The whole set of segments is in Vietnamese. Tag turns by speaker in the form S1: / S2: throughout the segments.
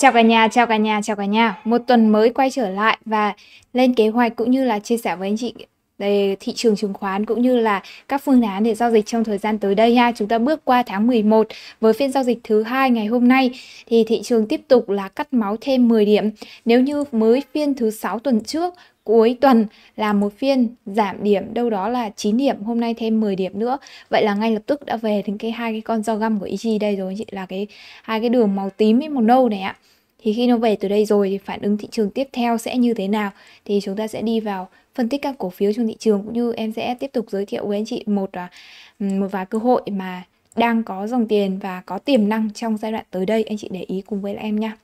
S1: Chào cả nhà, chào cả nhà, chào cả nhà. Một tuần mới quay trở lại và lên kế hoạch cũng như là chia sẻ với anh chị về thị trường chứng khoán cũng như là các phương án để giao dịch trong thời gian tới đây ha. Chúng ta bước qua tháng 11 với phiên giao dịch thứ hai ngày hôm nay thì thị trường tiếp tục là cắt máu thêm 10 điểm. Nếu như mới phiên thứ sáu tuần trước cuối tuần là một phiên giảm điểm đâu đó là 9 điểm hôm nay thêm 10 điểm nữa vậy là ngay lập tức đã về đến cái hai cái con dao găm của EG đây rồi chị là cái hai cái đường màu tím với màu nâu này ạ thì khi nó về từ đây rồi thì phản ứng thị trường tiếp theo sẽ như thế nào thì chúng ta sẽ đi vào phân tích các cổ phiếu trong thị trường cũng như em sẽ tiếp tục giới thiệu với anh chị một à, một vài cơ hội mà đang có dòng tiền và có tiềm năng trong giai đoạn tới đây anh chị để ý cùng với em nha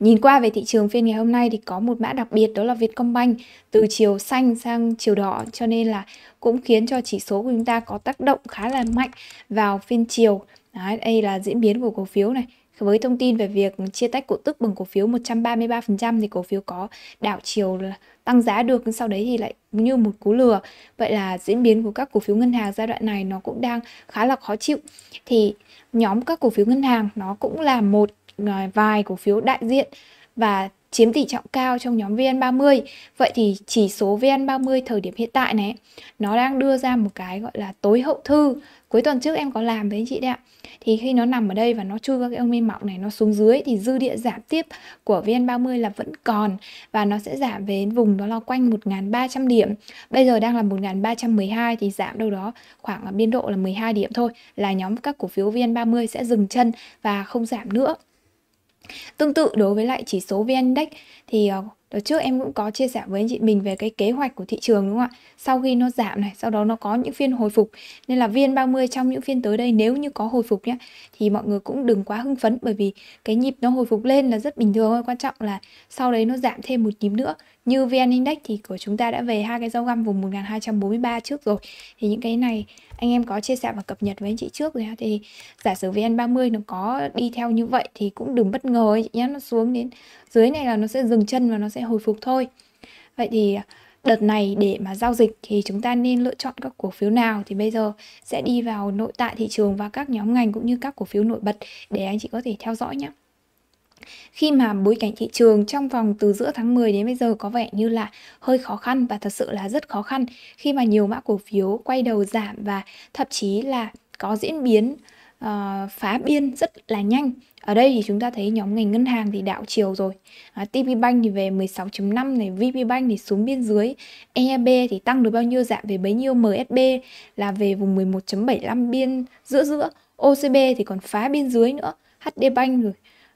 S1: Nhìn qua về thị trường phiên ngày hôm nay thì có một mã đặc biệt đó là Vietcombank từ chiều xanh sang chiều đỏ cho nên là cũng khiến cho chỉ số của chúng ta có tác động khá là mạnh vào phiên chiều. Đấy, đây là diễn biến của cổ phiếu này. Với thông tin về việc chia tách cổ tức bằng cổ phiếu 133% thì cổ phiếu có đảo chiều tăng giá được nhưng sau đấy thì lại như một cú lừa. Vậy là diễn biến của các cổ phiếu ngân hàng giai đoạn này nó cũng đang khá là khó chịu. Thì nhóm các cổ phiếu ngân hàng nó cũng là một Ờ, vài cổ phiếu đại diện và chiếm tỷ trọng cao trong nhóm VN30. Vậy thì chỉ số VN30 thời điểm hiện tại này nó đang đưa ra một cái gọi là tối hậu thư. Cuối tuần trước em có làm với anh chị đấy ạ. Thì khi nó nằm ở đây và nó chui qua cái ông minh mọng này nó xuống dưới thì dư địa giảm tiếp của VN30 là vẫn còn và nó sẽ giảm về vùng đó là quanh 1.300 điểm. Bây giờ đang là 1.312 thì giảm đâu đó khoảng biên độ là 12 điểm thôi là nhóm các cổ phiếu VN30 sẽ dừng chân và không giảm nữa. Tương tự đối với lại chỉ số VN Index thì ờ, Đợt trước em cũng có chia sẻ với anh chị mình về cái kế hoạch của thị trường đúng không ạ? Sau khi nó giảm này, sau đó nó có những phiên hồi phục. Nên là viên 30 trong những phiên tới đây nếu như có hồi phục nhé thì mọi người cũng đừng quá hưng phấn bởi vì cái nhịp nó hồi phục lên là rất bình thường thôi. Quan trọng là sau đấy nó giảm thêm một nhịp nữa như VN Index thì của chúng ta đã về hai cái dấu găm vùng 1243 trước rồi thì những cái này anh em có chia sẻ và cập nhật với anh chị trước rồi thì giả sử VN30 nó có đi theo như vậy thì cũng đừng bất ngờ nhé nó xuống đến dưới này là nó sẽ dừng chân và nó sẽ hồi phục thôi vậy thì đợt này để mà giao dịch thì chúng ta nên lựa chọn các cổ phiếu nào thì bây giờ sẽ đi vào nội tại thị trường và các nhóm ngành cũng như các cổ phiếu nổi bật để anh chị có thể theo dõi nhé khi mà bối cảnh thị trường trong vòng từ giữa tháng 10 đến bây giờ có vẻ như là hơi khó khăn và thật sự là rất khó khăn khi mà nhiều mã cổ phiếu quay đầu giảm và thậm chí là có diễn biến uh, phá biên rất là nhanh. Ở đây thì chúng ta thấy nhóm ngành ngân hàng thì đảo chiều rồi. À, ờ, uh, TP Bank thì về 16.5 này, VP Bank thì xuống biên dưới, EAB e thì tăng được bao nhiêu giảm về bấy nhiêu, MSB là về vùng 11.75 biên giữa giữa, OCB thì còn phá biên dưới nữa, HD Bank rồi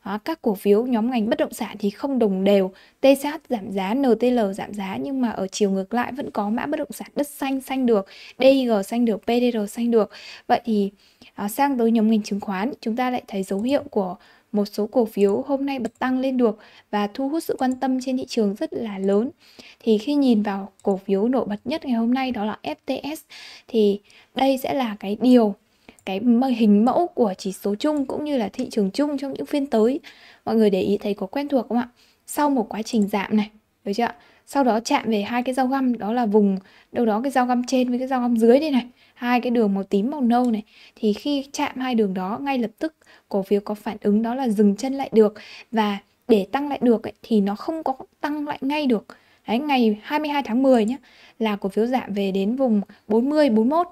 S1: à, các cổ phiếu nhóm ngành bất động sản thì không đồng đều TSH giảm giá NTL giảm giá nhưng mà ở chiều ngược lại vẫn có mã bất động sản đất xanh xanh được DIG xanh được PDR xanh được vậy thì à, sang tới nhóm ngành chứng khoán chúng ta lại thấy dấu hiệu của một số cổ phiếu hôm nay bật tăng lên được và thu hút sự quan tâm trên thị trường rất là lớn. Thì khi nhìn vào cổ phiếu nổi bật nhất ngày hôm nay đó là FTS thì đây sẽ là cái điều cái hình mẫu của chỉ số chung cũng như là thị trường chung trong những phiên tới. Mọi người để ý thấy có quen thuộc không ạ? Sau một quá trình giảm này, được chưa Sau đó chạm về hai cái dao găm đó là vùng đâu đó cái dao găm trên với cái dao găm dưới đây này, hai cái đường màu tím màu nâu này thì khi chạm hai đường đó ngay lập tức cổ phiếu có phản ứng đó là dừng chân lại được và để tăng lại được ấy, thì nó không có tăng lại ngay được. Đấy, ngày 22 tháng 10 nhé là cổ phiếu giảm về đến vùng 40 41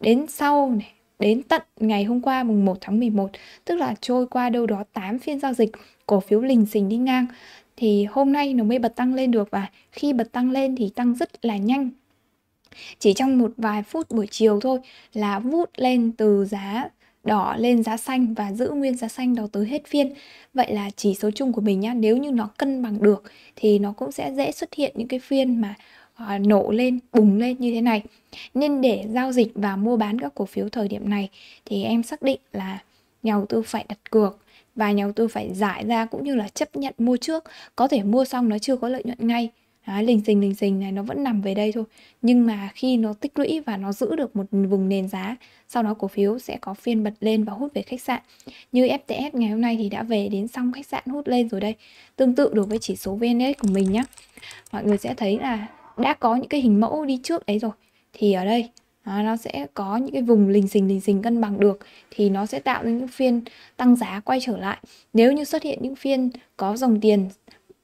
S1: đến sau này đến tận ngày hôm qua mùng 1 tháng 11, tức là trôi qua đâu đó 8 phiên giao dịch cổ phiếu lình xình đi ngang thì hôm nay nó mới bật tăng lên được và khi bật tăng lên thì tăng rất là nhanh. Chỉ trong một vài phút buổi chiều thôi là vút lên từ giá đỏ lên giá xanh và giữ nguyên giá xanh đó tới hết phiên. Vậy là chỉ số chung của mình nhá, nếu như nó cân bằng được thì nó cũng sẽ dễ xuất hiện những cái phiên mà À, nổ lên, bùng lên như thế này. Nên để giao dịch và mua bán các cổ phiếu thời điểm này thì em xác định là nhà đầu tư phải đặt cược và nhà đầu tư phải giải ra cũng như là chấp nhận mua trước, có thể mua xong nó chưa có lợi nhuận ngay. Đấy, lình xình lình xình này nó vẫn nằm về đây thôi nhưng mà khi nó tích lũy và nó giữ được một vùng nền giá sau đó cổ phiếu sẽ có phiên bật lên và hút về khách sạn như FTS ngày hôm nay thì đã về đến xong khách sạn hút lên rồi đây tương tự đối với chỉ số VN của mình nhé mọi người sẽ thấy là đã có những cái hình mẫu đi trước đấy rồi thì ở đây à, nó sẽ có những cái vùng lình xình lình xình cân bằng được thì nó sẽ tạo nên những phiên tăng giá quay trở lại nếu như xuất hiện những phiên có dòng tiền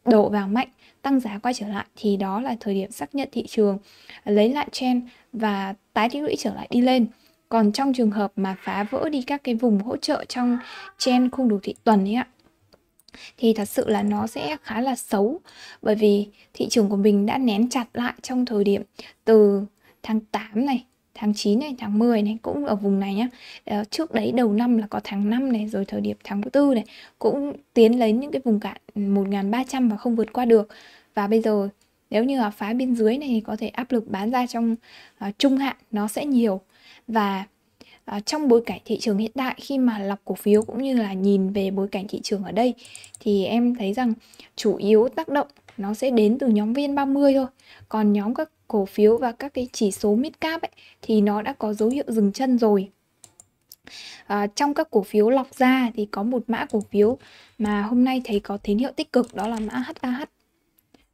S1: đổ vào mạnh tăng giá quay trở lại thì đó là thời điểm xác nhận thị trường lấy lại trend và tái tích lũy trở lại đi lên còn trong trường hợp mà phá vỡ đi các cái vùng hỗ trợ trong trend khung đồ thị tuần ấy ạ thì thật sự là nó sẽ khá là xấu bởi vì thị trường của mình đã nén chặt lại trong thời điểm từ tháng 8 này tháng 9 này, tháng 10 này cũng ở vùng này nhá. Ờ, trước đấy đầu năm là có tháng 5 này rồi thời điểm tháng 4 này cũng tiến lấy những cái vùng cạn 1300 và không vượt qua được. Và bây giờ nếu như là phá bên dưới này thì có thể áp lực bán ra trong uh, trung hạn nó sẽ nhiều và à, trong bối cảnh thị trường hiện tại khi mà lọc cổ phiếu cũng như là nhìn về bối cảnh thị trường ở đây thì em thấy rằng chủ yếu tác động nó sẽ đến từ nhóm VN30 thôi. Còn nhóm các cổ phiếu và các cái chỉ số mid cap ấy thì nó đã có dấu hiệu dừng chân rồi. À, trong các cổ phiếu lọc ra thì có một mã cổ phiếu mà hôm nay thấy có tín hiệu tích cực đó là mã HKH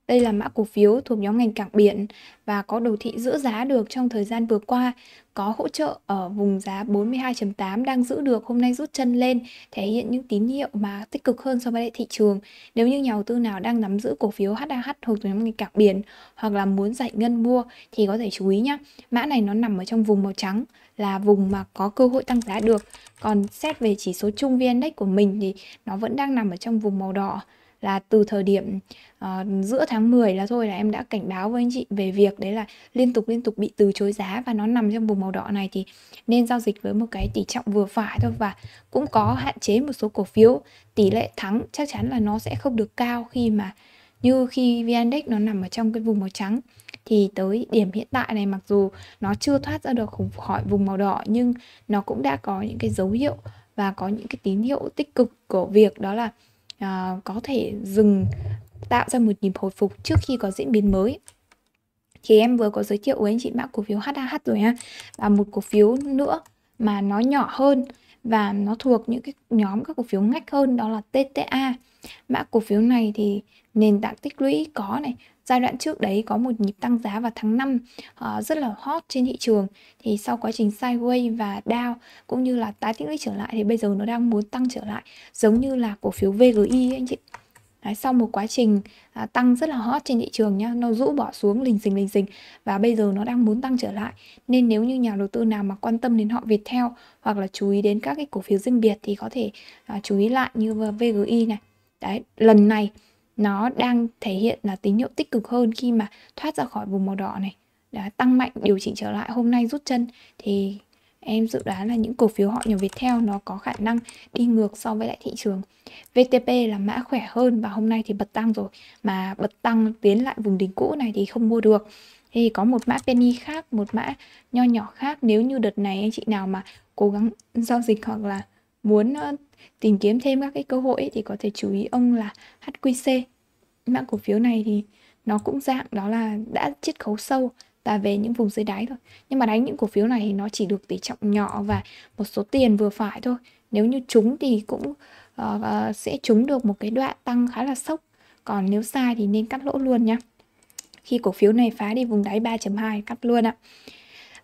S1: đây là mã cổ phiếu thuộc nhóm ngành cảng biển và có đồ thị giữ giá được trong thời gian vừa qua, có hỗ trợ ở vùng giá 42.8 đang giữ được hôm nay rút chân lên, thể hiện những tín hiệu mà tích cực hơn so với thị trường. Nếu như nhà đầu tư nào đang nắm giữ cổ phiếu HAH thuộc nhóm ngành cảng biển hoặc là muốn giải ngân mua thì có thể chú ý nhé. Mã này nó nằm ở trong vùng màu trắng là vùng mà có cơ hội tăng giá được. Còn xét về chỉ số chung VN-Index của mình thì nó vẫn đang nằm ở trong vùng màu đỏ là từ thời điểm uh, giữa tháng 10 là thôi là em đã cảnh báo với anh chị về việc đấy là liên tục liên tục bị từ chối giá và nó nằm trong vùng màu đỏ này thì nên giao dịch với một cái tỷ trọng vừa phải thôi và cũng có hạn chế một số cổ phiếu tỷ lệ thắng chắc chắn là nó sẽ không được cao khi mà như khi VN Index nó nằm ở trong cái vùng màu trắng thì tới điểm hiện tại này mặc dù nó chưa thoát ra được khỏi vùng màu đỏ nhưng nó cũng đã có những cái dấu hiệu và có những cái tín hiệu tích cực của việc đó là à, có thể dừng tạo ra một nhịp hồi phục trước khi có diễn biến mới thì em vừa có giới thiệu với anh chị mã cổ phiếu HAH rồi ha và một cổ phiếu nữa mà nó nhỏ hơn và nó thuộc những cái nhóm các cổ phiếu ngách hơn đó là TTA mã cổ phiếu này thì nền tảng tích lũy có này giai đoạn trước đấy có một nhịp tăng giá vào tháng 5 uh, ờ, rất là hot trên thị trường thì sau quá trình sideways và down cũng như là tái tích lũy trở lại thì bây giờ nó đang muốn tăng trở lại giống như là cổ phiếu VGI e anh chị Đấy, sau một quá trình à, tăng rất là hot trên thị trường nhá nó rũ bỏ xuống lình xình lình xình và bây giờ nó đang muốn tăng trở lại nên nếu như nhà đầu tư nào mà quan tâm đến họ Viettel hoặc là chú ý đến các cái cổ phiếu riêng biệt thì có thể à, chú ý lại như VGI e này đấy lần này nó đang thể hiện là tín hiệu tích cực hơn khi mà thoát ra khỏi vùng màu đỏ này đã tăng mạnh điều chỉnh trở lại hôm nay rút chân thì em dự đoán là những cổ phiếu họ nhỏ Viettel nó có khả năng đi ngược so với lại thị trường. VTP là mã khỏe hơn và hôm nay thì bật tăng rồi mà bật tăng tiến lại vùng đỉnh cũ này thì không mua được. Thì có một mã penny khác, một mã nho nhỏ khác nếu như đợt này anh chị nào mà cố gắng giao dịch hoặc là muốn tìm kiếm thêm các cái cơ hội ấy, thì có thể chú ý ông là HQC mã cổ phiếu này thì nó cũng dạng đó là đã chiết khấu sâu và về những vùng dưới đáy thôi nhưng mà đánh những cổ phiếu này thì nó chỉ được tỷ trọng nhỏ và một số tiền vừa phải thôi nếu như trúng thì cũng uh, uh, sẽ trúng được một cái đoạn tăng khá là sốc còn nếu sai thì nên cắt lỗ luôn nhá khi cổ phiếu này phá đi vùng đáy 3.2 cắt luôn ạ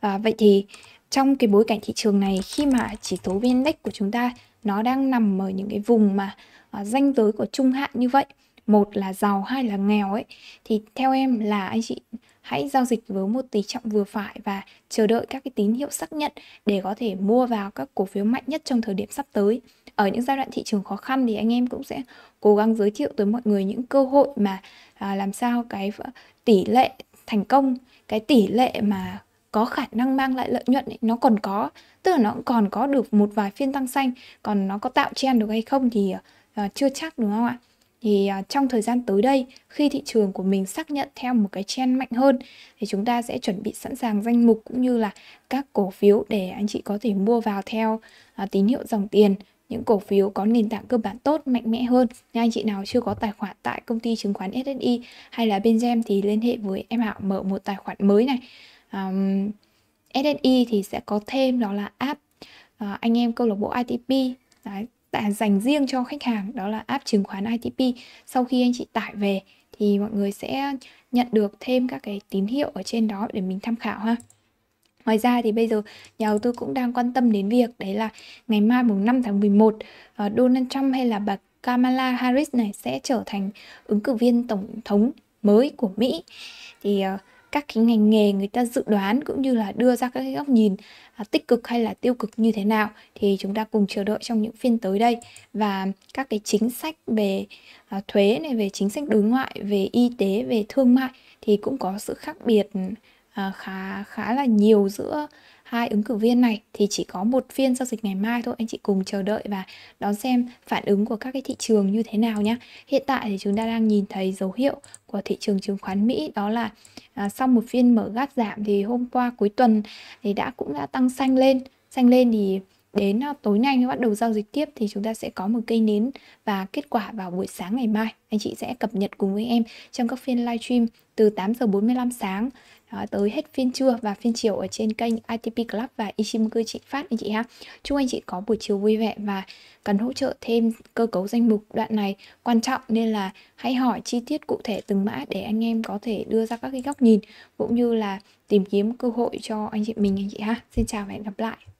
S1: à, vậy thì trong cái bối cảnh thị trường này khi mà chỉ số VN Index của chúng ta nó đang nằm ở những cái vùng mà danh ờ, giới của trung hạn như vậy một là giàu hai là nghèo ấy thì theo em là anh chị hãy giao dịch với một tỷ trọng vừa phải và chờ đợi các cái tín hiệu xác nhận để có thể mua vào các cổ phiếu mạnh nhất trong thời điểm sắp tới ở những giai đoạn thị trường khó khăn thì anh em cũng sẽ cố gắng giới thiệu tới mọi người những cơ hội mà à, làm sao cái ờ, tỷ lệ thành công cái tỷ lệ mà có khả năng mang lại lợi nhuận ấy, nó còn có tức là nó còn có được một vài phiên tăng xanh còn nó có tạo trend được hay không thì uh, chưa chắc đúng không ạ thì uh, trong thời gian tới đây khi thị trường của mình xác nhận theo một cái trend mạnh hơn thì chúng ta sẽ chuẩn bị sẵn sàng danh mục cũng như là các cổ phiếu để anh chị có thể mua vào theo uh, tín hiệu dòng tiền những cổ phiếu có nền tảng cơ bản tốt mạnh mẽ hơn. nha anh chị nào chưa có tài khoản tại công ty chứng khoán SSI hay là bên Gem thì liên hệ với em Hạo mở một tài khoản mới này um, SSI e thì sẽ có thêm đó là app uh, anh em câu lạc bộ ITP Đấy, đã dành riêng cho khách hàng đó là app chứng khoán ITP sau khi anh chị tải về thì mọi người sẽ nhận được thêm các cái tín hiệu ở trên đó để mình tham khảo ha Ngoài ra thì bây giờ nhà đầu tư cũng đang quan tâm đến việc đấy là ngày mai mùng 5 tháng 11 ờ, Donald Trump hay là bà Kamala Harris này sẽ trở thành ứng cử viên tổng thống mới của Mỹ. Thì ờ, các cái ngành nghề người ta dự đoán cũng như là đưa ra các cái góc nhìn à, tích cực hay là tiêu cực như thế nào thì chúng ta cùng chờ đợi trong những phiên tới đây và các cái chính sách về à, thuế này về chính sách đối ngoại về y tế về thương mại thì cũng có sự khác biệt à, khá khá là nhiều giữa hai ứng cử viên này thì chỉ có một phiên giao dịch ngày mai thôi anh chị cùng chờ đợi và đón xem phản ứng của các cái thị trường như thế nào nhé hiện tại thì chúng ta đang nhìn thấy dấu hiệu của thị trường chứng khoán Mỹ đó là à, sau một phiên mở gáp giảm thì hôm qua cuối tuần thì đã cũng đã tăng xanh lên xanh lên thì đến ờ, tối nay mới bắt đầu giao dịch tiếp thì chúng ta sẽ có một cây nến và kết quả vào buổi sáng ngày mai anh chị sẽ cập nhật cùng với em trong các phiên live stream từ 8 giờ 45 sáng đó, ờ, tới hết phiên trưa và phiên chiều ở trên kênh ITP Club và Ichimoku chị Phát anh chị ha. Chúc anh chị có buổi chiều vui vẻ và cần hỗ trợ thêm cơ cấu danh mục đoạn này quan trọng nên là hãy hỏi chi tiết cụ thể từng mã để anh em có thể đưa ra các cái góc nhìn cũng như là tìm kiếm cơ hội cho anh chị mình anh chị ha. Xin chào và hẹn gặp lại.